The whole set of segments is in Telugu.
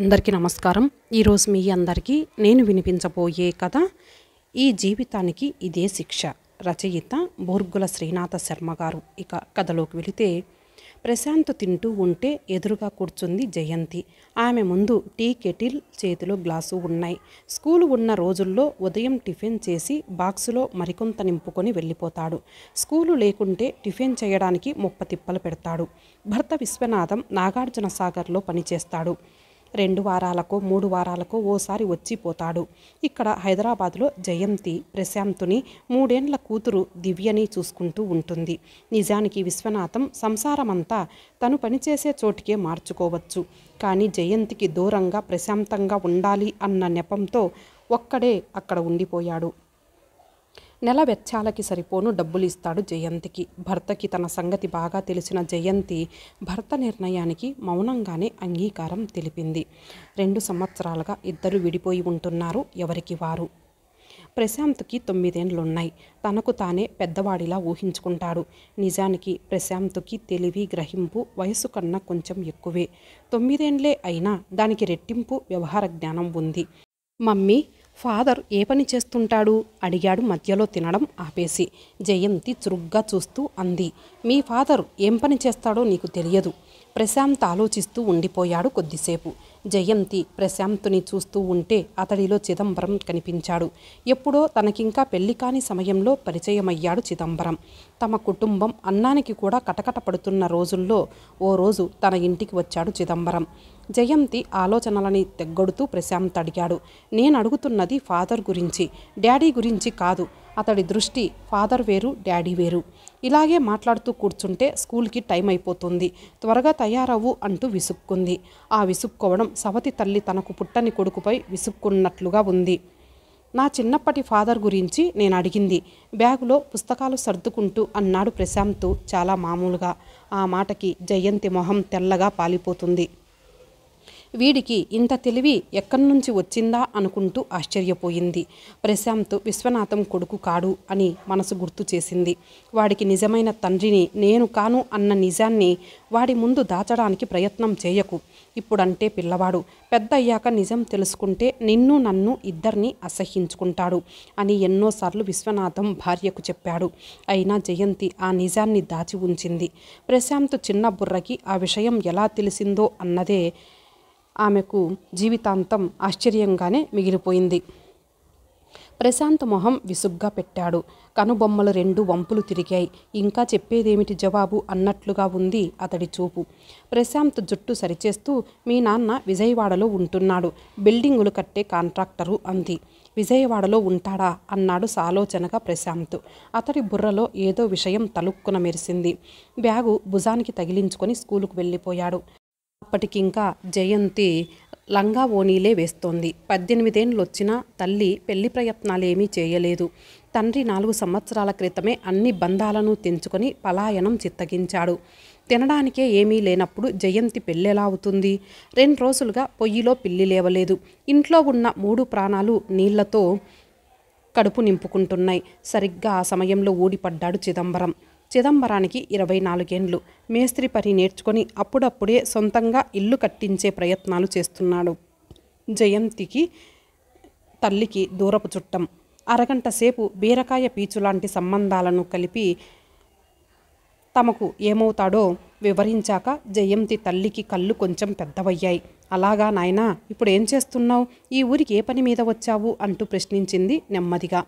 అందరికీ నమస్కారం ఈరోజు మీ అందరికీ నేను వినిపించబోయే కథ ఈ జీవితానికి ఇదే శిక్ష రచయిత బోర్గుల శ్రీనాథ శర్మ గారు ఇక కథలోకి వెళితే ప్రశాంత్ తింటూ ఉంటే ఎదురుగా కూర్చుంది జయంతి ఆమె ముందు టీ కెటిల్ చేతిలో గ్లాసు ఉన్నాయి స్కూలు ఉన్న రోజుల్లో ఉదయం టిఫిన్ చేసి బాక్సులో మరికొంత నింపుకొని వెళ్ళిపోతాడు స్కూలు లేకుంటే టిఫిన్ చేయడానికి ముప్ప తిప్పలు పెడతాడు భర్త విశ్వనాథం నాగార్జున సాగర్లో పనిచేస్తాడు రెండు వారాలకు మూడు వారాలకు ఓసారి వచ్చిపోతాడు ఇక్కడ హైదరాబాద్లో జయంతి ప్రశాంతుని మూడేండ్ల కూతురు దివ్యని చూసుకుంటూ ఉంటుంది నిజానికి విశ్వనాథం సంసారమంతా తను పనిచేసే చోటికే మార్చుకోవచ్చు కానీ జయంతికి దూరంగా ప్రశాంతంగా ఉండాలి అన్న నెపంతో ఒక్కడే అక్కడ ఉండిపోయాడు నెల వెచ్చాలకి సరిపోను డబ్బులు ఇస్తాడు జయంతికి భర్తకి తన సంగతి బాగా తెలిసిన జయంతి భర్త నిర్ణయానికి మౌనంగానే అంగీకారం తెలిపింది రెండు సంవత్సరాలుగా ఇద్దరు విడిపోయి ఉంటున్నారు ఎవరికి వారు ప్రశాంత్కి తొమ్మిదేండ్లున్నాయి తనకు తానే పెద్దవాడిలా ఊహించుకుంటాడు నిజానికి ప్రశాంత్కి తెలివి గ్రహింపు వయసు కన్నా కొంచెం ఎక్కువే తొమ్మిదేండ్లే అయినా దానికి రెట్టింపు వ్యవహార జ్ఞానం ఉంది మమ్మీ ఫాదర్ ఏ పని చేస్తుంటాడు అడిగాడు మధ్యలో తినడం ఆపేసి జయంతి చురుగ్గా చూస్తూ అంది మీ ఫాదర్ ఏం పని చేస్తాడో నీకు తెలియదు ప్రశాంత్ ఆలోచిస్తూ ఉండిపోయాడు కొద్దిసేపు జయంతి ప్రశాంత్ని చూస్తూ ఉంటే అతడిలో చిదంబరం కనిపించాడు ఎప్పుడో తనకింకా పెళ్లి కాని సమయంలో పరిచయమయ్యాడు చిదంబరం తమ కుటుంబం అన్నానికి కూడా కటకట పడుతున్న రోజుల్లో ఓ రోజు తన ఇంటికి వచ్చాడు చిదంబరం జయంతి ఆలోచనలని తెగ్గొడుతూ ప్రశాంత్ అడిగాడు నేను అడుగుతున్నది ఫాదర్ గురించి డాడీ గురించి కాదు అతడి దృష్టి ఫాదర్ వేరు డాడీ వేరు ఇలాగే మాట్లాడుతూ కూర్చుంటే స్కూల్కి టైం అయిపోతుంది త్వరగా తయారవు అంటూ విసుక్కుంది ఆ విసుక్కోవడం సవతి తల్లి తనకు పుట్టని కొడుకుపై విసుక్కున్నట్లుగా ఉంది నా చిన్నప్పటి ఫాదర్ గురించి నేను అడిగింది బ్యాగులో పుస్తకాలు సర్దుకుంటూ అన్నాడు ప్రశాంత్ చాలా మామూలుగా ఆ మాటకి జయంతి మొహం తెల్లగా పాలిపోతుంది వీడికి ఇంత తెలివి ఎక్కడి వచ్చిందా అనుకుంటూ ఆశ్చర్యపోయింది ప్రశాంత్ విశ్వనాథం కొడుకు కాడు అని మనసు గుర్తు చేసింది వాడికి నిజమైన తండ్రిని నేను కాను అన్న నిజాన్ని వాడి ముందు దాచడానికి ప్రయత్నం చేయకు ఇప్పుడంటే పిల్లవాడు పెద్ద అయ్యాక నిజం తెలుసుకుంటే నిన్ను నన్ను ఇద్దరిని అసహించుకుంటాడు అని ఎన్నోసార్లు విశ్వనాథం భార్యకు చెప్పాడు అయినా జయంతి ఆ నిజాన్ని దాచి ఉంచింది ప్రశాంత్ చిన్న బుర్రకి ఆ విషయం ఎలా తెలిసిందో అన్నదే ఆమెకు జీవితాంతం ఆశ్చర్యంగానే మిగిలిపోయింది ప్రశాంత్ మొహం విసుగ్గా పెట్టాడు కనుబొమ్మలు రెండు వంపులు తిరిగాయి ఇంకా చెప్పేదేమిటి జవాబు అన్నట్లుగా ఉంది అతడి చూపు ప్రశాంత్ జుట్టు సరిచేస్తూ మీ నాన్న విజయవాడలో ఉంటున్నాడు బిల్డింగులు కట్టే కాంట్రాక్టరు అంది విజయవాడలో ఉంటాడా అన్నాడు సాలోచనగా ప్రశాంత్ అతడి బుర్రలో ఏదో విషయం తలుక్కున మెరిసింది బ్యాగు భుజానికి తగిలించుకొని స్కూలుకు వెళ్ళిపోయాడు అప్పటికింకా జయంతి లంగా ఓనీలే వేస్తోంది పద్దెనిమిదేండ్లు వచ్చినా తల్లి పెళ్లి ప్రయత్నాలేమీ చేయలేదు తండ్రి నాలుగు సంవత్సరాల క్రితమే అన్ని బంధాలను తెంచుకొని పలాయనం చిత్తగించాడు తినడానికే ఏమీ లేనప్పుడు జయంతి పెళ్ళెలా అవుతుంది రెండు రోజులుగా పొయ్యిలో పిల్లి లేవలేదు ఇంట్లో ఉన్న మూడు ప్రాణాలు నీళ్లతో కడుపు నింపుకుంటున్నాయి సరిగ్గా ఆ సమయంలో ఊడిపడ్డాడు చిదంబరం చిదంబరానికి ఇరవై నాలుగేండ్లు మేస్త్రి పని నేర్చుకొని అప్పుడప్పుడే సొంతంగా ఇల్లు కట్టించే ప్రయత్నాలు చేస్తున్నాడు జయంతికి తల్లికి దూరపు చుట్టం అరగంట సేపు బీరకాయ పీచు లాంటి సంబంధాలను కలిపి తమకు ఏమవుతాడో వివరించాక జయంతి తల్లికి కళ్ళు కొంచెం పెద్దవయ్యాయి అలాగా నాయనా ఇప్పుడు ఏం చేస్తున్నావు ఈ ఊరికి ఏ పని మీద వచ్చావు అంటూ ప్రశ్నించింది నెమ్మదిగా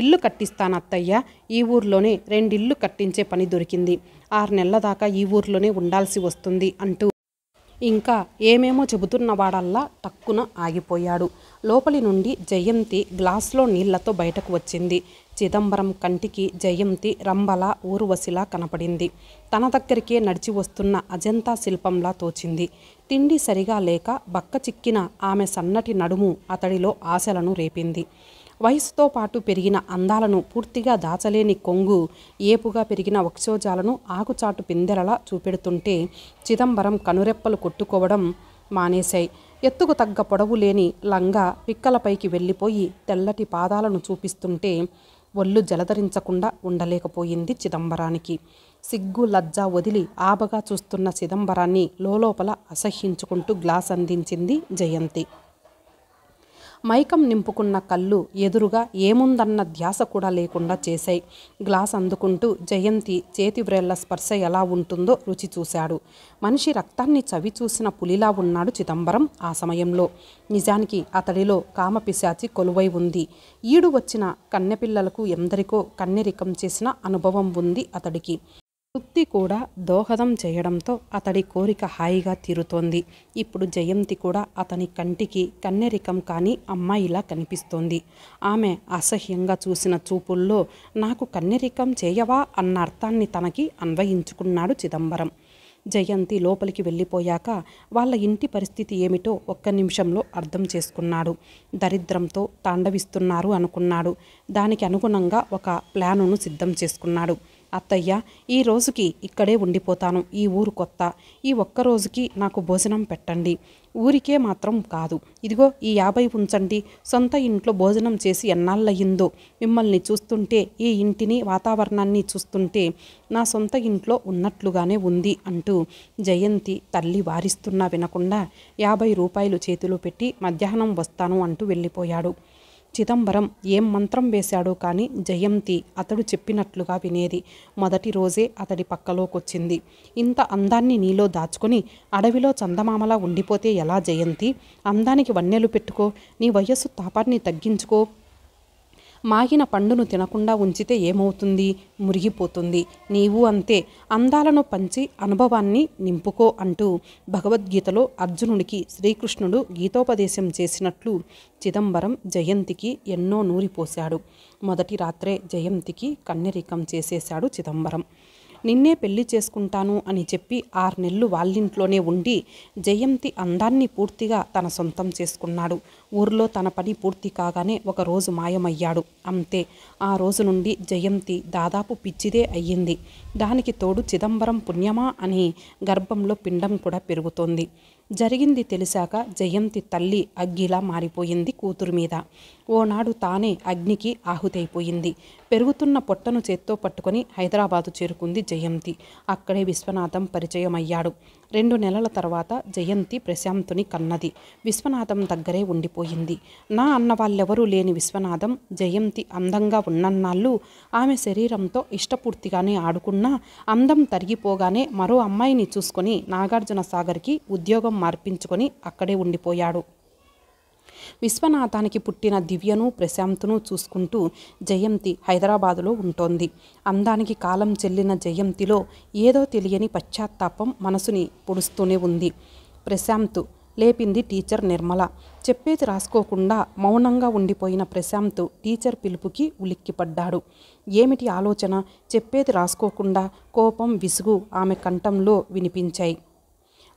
ఇల్లు కట్టిస్తాను అత్తయ్య ఈ ఊర్లోనే రెండిల్లు కట్టించే పని దొరికింది ఆరు నెలల దాకా ఈ ఊర్లోనే ఉండాల్సి వస్తుంది అంటూ ఇంకా ఏమేమో చెబుతున్నవాడల్లా టక్కున ఆగిపోయాడు లోపలి నుండి జయంతి గ్లాస్లో నీళ్లతో బయటకు వచ్చింది చిదంబరం కంటికి జయంతి రంబల ఊరువసిలా కనపడింది తన దగ్గరికే నడిచి వస్తున్న అజంతా శిల్పంలా తోచింది తిండి సరిగా లేక బక్క చిక్కిన ఆమె సన్నటి నడుము అతడిలో ఆశలను రేపింది వయసుతో పాటు పెరిగిన అందాలను పూర్తిగా దాచలేని కొంగు ఏపుగా పెరిగిన వక్షోజాలను ఆకుచాటు పిందెలలా చూపెడుతుంటే చిదంబరం కనురెప్పలు కొట్టుకోవడం మానేశాయి ఎత్తుకు తగ్గ పొడవు లేని లంగా పిక్కలపైకి వెళ్ళిపోయి తెల్లటి పాదాలను చూపిస్తుంటే ఒళ్ళు జలధరించకుండా ఉండలేకపోయింది చిదంబరానికి సిగ్గు లజ్జ వదిలి ఆబగా చూస్తున్న చిదంబరాన్ని లోలోపల అసహ్యించుకుంటూ గ్లాస్ అందించింది జయంతి మైకం నింపుకున్న కళ్ళు ఎదురుగా ఏముందన్న ధ్యాస కూడా లేకుండా చేశాయి గ్లాస్ అందుకుంటూ జయంతి చేతి వ్రేళ్ల స్పర్శ ఎలా ఉంటుందో రుచి చూశాడు మనిషి రక్తాన్ని చవి చూసిన పులిలా ఉన్నాడు చిదంబరం ఆ సమయంలో నిజానికి అతడిలో కామపిశాచి కొలువై ఉంది ఈడు వచ్చిన కన్నెపిల్లలకు ఎందరికో కన్నెరికం చేసిన అనుభవం ఉంది అతడికి సుత్తి కూడా దోహదం చేయడంతో అతడి కోరిక హాయిగా తీరుతోంది ఇప్పుడు జయంతి కూడా అతని కంటికి కన్నెరికం కాని అమ్మాయిలా కనిపిస్తోంది ఆమె అసహ్యంగా చూసిన చూపుల్లో నాకు కన్నెరికం చేయవా అన్న అర్థాన్ని తనకి అన్వయించుకున్నాడు చిదంబరం జయంతి లోపలికి వెళ్ళిపోయాక వాళ్ళ ఇంటి పరిస్థితి ఏమిటో ఒక్క నిమిషంలో అర్థం చేసుకున్నాడు దరిద్రంతో తాండవిస్తున్నారు అనుకున్నాడు దానికి అనుగుణంగా ఒక ప్లానును సిద్ధం చేసుకున్నాడు అత్తయ్య ఈ రోజుకి ఇక్కడే ఉండిపోతాను ఈ ఊరు కొత్త ఈ ఒక్క రోజుకి నాకు భోజనం పెట్టండి ఊరికే మాత్రం కాదు ఇదిగో ఈ యాభై ఉంచండి సొంత ఇంట్లో భోజనం చేసి ఎన్నాళ్ళయిందో మిమ్మల్ని చూస్తుంటే ఈ ఇంటిని వాతావరణాన్ని చూస్తుంటే నా సొంత ఇంట్లో ఉన్నట్లుగానే ఉంది అంటూ జయంతి తల్లి వారిస్తున్నా వినకుండా యాభై రూపాయలు చేతిలో పెట్టి మధ్యాహ్నం వస్తాను అంటూ వెళ్ళిపోయాడు చిదంబరం ఏం మంత్రం వేశాడో కానీ జయంతి అతడు చెప్పినట్లుగా వినేది మొదటి రోజే అతడి పక్కలోకొచ్చింది ఇంత అందాన్ని నీలో దాచుకొని అడవిలో చందమామలా ఉండిపోతే ఎలా జయంతి అందానికి వన్నెలు పెట్టుకో నీ వయస్సు తాపాన్ని తగ్గించుకో మాగిన పండును తినకుండా ఉంచితే ఏమవుతుంది మురిగిపోతుంది నీవు అంతే అందాలను పంచి అనుభవాన్ని నింపుకో అంటూ భగవద్గీతలో అర్జునుడికి శ్రీకృష్ణుడు గీతోపదేశం చేసినట్లు చిదంబరం జయంతికి ఎన్నో నూరిపోశాడు మొదటి రాత్రే జయంతికి కన్నెరికం చేసేశాడు చిదంబరం నిన్నే పెళ్లి చేసుకుంటాను అని చెప్పి ఆరు నెలలు వాళ్ళింట్లోనే ఉండి జయంతి అందాన్ని పూర్తిగా తన సొంతం చేసుకున్నాడు ఊర్లో తన పని పూర్తి కాగానే ఒకరోజు మాయమయ్యాడు అంతే ఆ రోజు నుండి జయంతి దాదాపు పిచ్చిదే అయ్యింది దానికి తోడు చిదంబరం పుణ్యమా అని గర్భంలో పిండం కూడా పెరుగుతోంది జరిగింది తెలిసాక జయంతి తల్లి అగ్గిలా మారిపోయింది కూతురు మీద ఓనాడు తానే అగ్నికి ఆహుతైపోయింది పెరుగుతున్న పొట్టను చేత్తో పట్టుకొని హైదరాబాదు చేరుకుంది జయంతి అక్కడే విశ్వనాథం పరిచయం అయ్యాడు రెండు నెలల తర్వాత జయంతి ప్రశాంతుని కన్నది విశ్వనాథం దగ్గరే ఉండిపోయింది నా అన్న వాళ్ళెవరూ లేని విశ్వనాథం జయంతి అందంగా ఉన్నన్నాళ్ళు ఆమె శరీరంతో ఇష్టపూర్తిగానే ఆడుకున్నా అందం తరిగిపోగానే మరో అమ్మాయిని చూసుకొని నాగార్జున సాగర్కి ఉద్యోగం మార్పించుకొని అక్కడే ఉండిపోయాడు విశ్వనాథానికి పుట్టిన దివ్యను ప్రశాంతును చూసుకుంటూ జయంతి హైదరాబాదులో ఉంటోంది అందానికి కాలం చెల్లిన జయంతిలో ఏదో తెలియని పశ్చాత్తాపం మనసుని పొడుస్తూనే ఉంది ప్రశాంత్ లేపింది టీచర్ నిర్మల చెప్పేది రాసుకోకుండా మౌనంగా ఉండిపోయిన ప్రశాంత్ టీచర్ పిలుపుకి ఉలిక్కిపడ్డాడు ఏమిటి ఆలోచన చెప్పేది రాసుకోకుండా కోపం విసుగు ఆమె కంఠంలో వినిపించాయి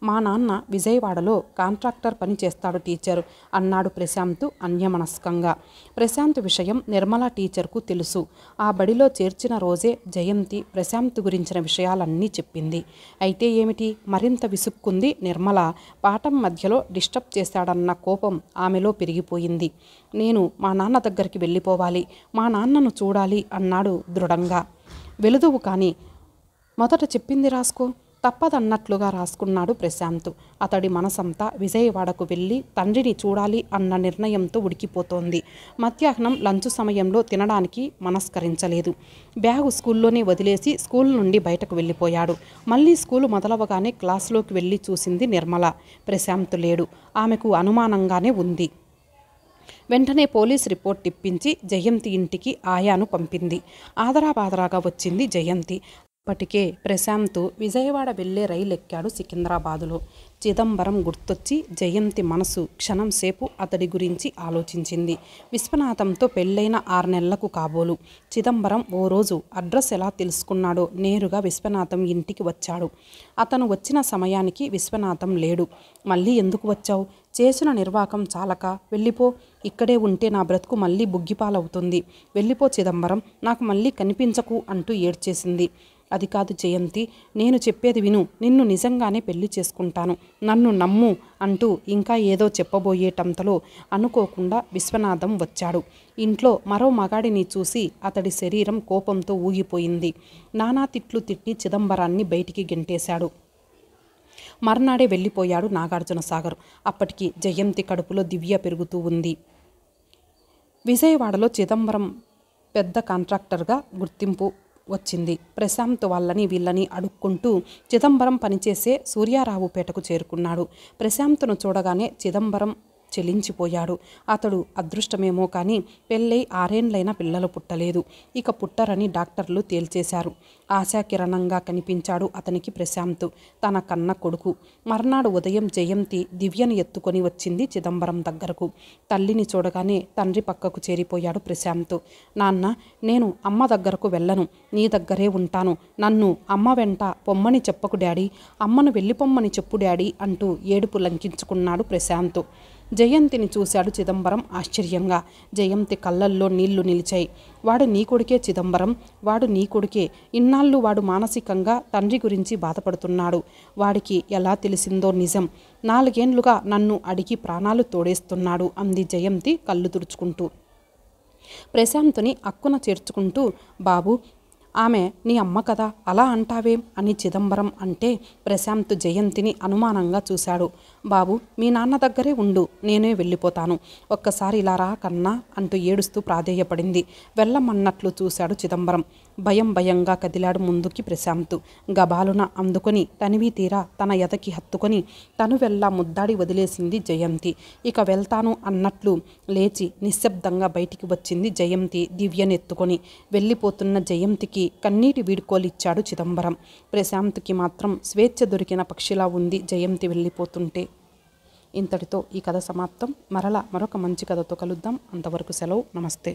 మా నాన్న విజయవాడలో కాంట్రాక్టర్ పని చేస్తాడు టీచర్ అన్నాడు ప్రశాంత్ అన్యమనస్కంగా ప్రశాంత్ విషయం నిర్మల టీచర్కు తెలుసు ఆ బడిలో చేర్చిన రోజే జయంతి ప్రశాంత్ గురించిన విషయాలన్నీ చెప్పింది అయితే ఏమిటి మరింత విసుక్కుంది నిర్మల పాఠం మధ్యలో డిస్టర్బ్ చేశాడన్న కోపం ఆమెలో పెరిగిపోయింది నేను మా నాన్న దగ్గరికి వెళ్ళిపోవాలి మా నాన్నను చూడాలి అన్నాడు దృఢంగా వెలుదువు కానీ మొదట చెప్పింది రాసుకో తప్పదన్నట్లుగా రాసుకున్నాడు ప్రశాంత్ అతడి మనసంతా విజయవాడకు వెళ్ళి తండ్రిని చూడాలి అన్న నిర్ణయంతో ఉడికిపోతోంది మధ్యాహ్నం లంచ్ సమయంలో తినడానికి మనస్కరించలేదు బ్యాగు స్కూల్లోనే వదిలేసి స్కూల్ నుండి బయటకు వెళ్ళిపోయాడు మళ్ళీ స్కూలు మొదలవగానే క్లాసులోకి వెళ్ళి చూసింది నిర్మల ప్రశాంత్ లేడు ఆమెకు అనుమానంగానే ఉంది వెంటనే పోలీస్ రిపోర్ట్ ఇప్పించి జయంతి ఇంటికి ఆయాను పంపింది ఆదరాబాదరాగా వచ్చింది జయంతి అప్పటికే ప్రశాంత్ విజయవాడ వెళ్లే రైలు ఎక్కాడు సికింద్రాబాదులో చిదంబరం గుర్తొచ్చి జయంతి మనసు క్షణం సేపు అతడి గురించి ఆలోచించింది విశ్వనాథంతో పెళ్ళైన ఆరు నెలలకు కాబోలు చిదంబరం ఓ రోజు అడ్రస్ ఎలా తెలుసుకున్నాడో నేరుగా విశ్వనాథం ఇంటికి వచ్చాడు అతను వచ్చిన సమయానికి విశ్వనాథం లేడు మళ్ళీ ఎందుకు వచ్చావు చేసిన నిర్వాకం చాలక వెళ్ళిపో ఇక్కడే ఉంటే నా బ్రతుకు మళ్ళీ బుగ్గిపాలవుతుంది వెళ్ళిపో చిదంబరం నాకు మళ్ళీ కనిపించకు అంటూ ఏడ్చేసింది అది కాదు జయంతి నేను చెప్పేది విను నిన్ను నిజంగానే పెళ్లి చేసుకుంటాను నన్ను నమ్ము అంటూ ఇంకా ఏదో చెప్పబోయేటంతలో అనుకోకుండా విశ్వనాథం వచ్చాడు ఇంట్లో మరో మగాడిని చూసి అతడి శరీరం కోపంతో ఊగిపోయింది నానా తిట్లు తిట్టి చిదంబరాన్ని బయటికి గెంటేశాడు మర్నాడే వెళ్ళిపోయాడు నాగార్జున సాగర్ అప్పటికి జయంతి కడుపులో దివ్య పెరుగుతూ ఉంది విజయవాడలో చిదంబరం పెద్ద కాంట్రాక్టర్గా గుర్తింపు వచ్చింది ప్రశాంత్ వాళ్ళని వీళ్ళని అడుక్కుంటూ చిదంబరం పనిచేసే సూర్యారావుపేటకు చేరుకున్నాడు ప్రశాంత్ను చూడగానే చిదంబరం చెలించిపోయాడు అతడు అదృష్టమేమో కానీ పెళ్ళై ఆరేండ్లైనా పిల్లలు పుట్టలేదు ఇక పుట్టరని డాక్టర్లు తేల్చేశారు ఆశాకిరణంగా కనిపించాడు అతనికి ప్రశాంత్ తన కన్న కొడుకు మర్నాడు ఉదయం జయంతి దివ్యను ఎత్తుకొని వచ్చింది చిదంబరం దగ్గరకు తల్లిని చూడగానే తండ్రి పక్కకు చేరిపోయాడు ప్రశాంత్ నాన్న నేను అమ్మ దగ్గరకు వెళ్ళను నీ దగ్గరే ఉంటాను నన్ను అమ్మ వెంట పొమ్మని చెప్పకు డాడీ అమ్మను వెళ్ళిపొమ్మని చెప్పు డాడీ అంటూ ఏడుపు లంకించుకున్నాడు ప్రశాంత్ జయంతిని చూశాడు చిదంబరం ఆశ్చర్యంగా జయంతి కళ్ళల్లో నీళ్లు నిలిచాయి వాడు నీ కొడుకే చిదంబరం వాడు నీ కొడుకే ఇన్నాళ్ళు వాడు మానసికంగా తండ్రి గురించి బాధపడుతున్నాడు వాడికి ఎలా తెలిసిందో నిజం నాలుగేండ్లుగా నన్ను అడిగి ప్రాణాలు తోడేస్తున్నాడు అంది జయంతి కళ్ళు తుడుచుకుంటూ ప్రశాంతుని అక్కున చేర్చుకుంటూ బాబు ఆమె నీ అమ్మ కదా అలా అంటావేం అని చిదంబరం అంటే ప్రశాంత్ జయంతిని అనుమానంగా చూశాడు బాబు మీ నాన్న దగ్గరే ఉండు నేనే వెళ్ళిపోతాను ఒక్కసారి ఇలా రా కన్నా అంటూ ఏడుస్తూ ప్రాధేయపడింది వెళ్ళమన్నట్లు చూశాడు చిదంబరం భయం భయంగా కదిలాడు ముందుకి ప్రశాంతు గబాలున అందుకొని తనివి తీరా తన ఎదకి హత్తుకొని తను వెళ్ళా ముద్దాడి వదిలేసింది జయంతి ఇక వెళ్తాను అన్నట్లు లేచి నిశ్శబ్దంగా బయటికి వచ్చింది జయంతి దివ్యనెత్తుకొని వెళ్ళిపోతున్న జయంతికి కన్నీటి వీడుకోలిచ్చాడు చిదంబరం ప్రశాంత్కి మాత్రం స్వేచ్ఛ దొరికిన పక్షిలా ఉంది జయంతి వెళ్ళిపోతుంటే ఇంతటితో ఈ కథ సమాప్తం మరలా మరొక మంచి కథతో కలుద్దాం అంతవరకు సెలవు నమస్తే